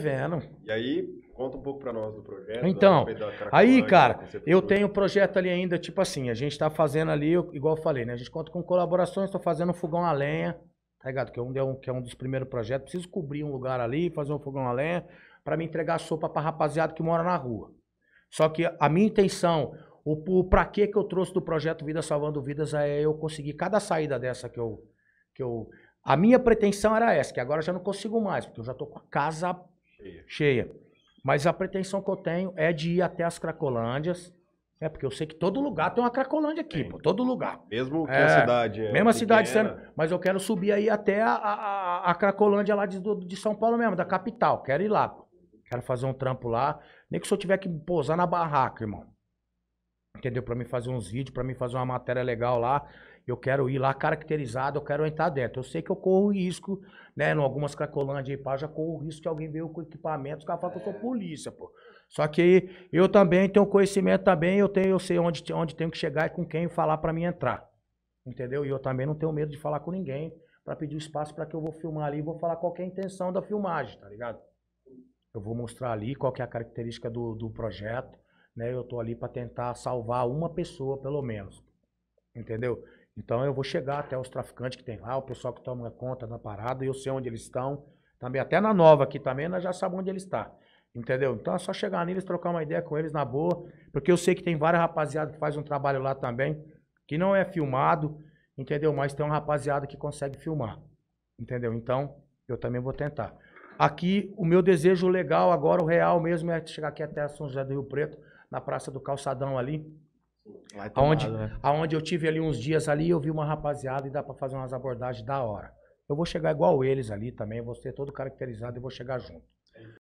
Vendo. E aí, conta um pouco para nós do projeto. Então, aí, cara, eu tenho um projeto ali ainda, tipo assim, a gente tá fazendo ali, igual eu falei, né? A gente conta com colaborações, tô fazendo um fogão a lenha, tá ligado? Que é um, é que é um dos primeiros projetos. Preciso cobrir um lugar ali, fazer um fogão a lenha, para me entregar sopa pra rapaziada que mora na rua. Só que a minha intenção, o, o pra que que eu trouxe do projeto Vida Salvando Vidas é eu conseguir cada saída dessa que eu. Que eu a minha pretensão era essa, que agora eu já não consigo mais, porque eu já tô com a casa Cheia. Cheia. Mas a pretensão que eu tenho é de ir até as Cracolândias. É, porque eu sei que todo lugar tem uma Cracolândia aqui, pô, todo lugar. Mesmo que é, é a cidade. É mesma cidade, cidade, mas eu quero subir aí até a, a, a Cracolândia lá de, de, São Paulo mesmo, da capital. Quero ir lá, pô. Quero fazer um trampo lá. Nem que se eu tiver que pousar na barraca, irmão entendeu? Para mim fazer uns vídeos, para mim fazer uma matéria legal lá. Eu quero ir lá caracterizado, eu quero entrar dentro. Eu sei que eu corro risco, né? Em algumas cracolândias aí, pá, já corro risco que alguém veio com equipamento, os caras falam é. que eu sou é. polícia, pô. Só que eu também tenho conhecimento também, eu tenho, eu sei onde, onde tenho que chegar e com quem falar para mim entrar. Entendeu? E eu também não tenho medo de falar com ninguém para pedir espaço para que eu vou filmar ali e vou falar qual é a intenção da filmagem, tá ligado? Eu vou mostrar ali qual é a característica do, do projeto, né? Eu tô ali para tentar salvar uma pessoa pelo menos. Entendeu? Então eu vou chegar até os traficantes que tem lá, o pessoal que toma conta da parada, e eu sei onde eles estão. Também até na nova aqui também, nós já sabemos onde eles está. Entendeu? Então é só chegar neles, trocar uma ideia com eles na boa, porque eu sei que tem várias rapaziada que faz um trabalho lá também, que não é filmado, entendeu? Mas tem um rapaziada que consegue filmar. Entendeu? Então, eu também vou tentar. Aqui, o meu desejo legal agora, o real mesmo, é chegar aqui até São José do Rio Preto, na Praça do Calçadão ali. Aonde, né? aonde eu tive ali uns dias ali, eu vi uma rapaziada e dá para fazer umas abordagens da hora. Eu vou chegar igual eles ali também, vou ser todo caracterizado e vou chegar junto.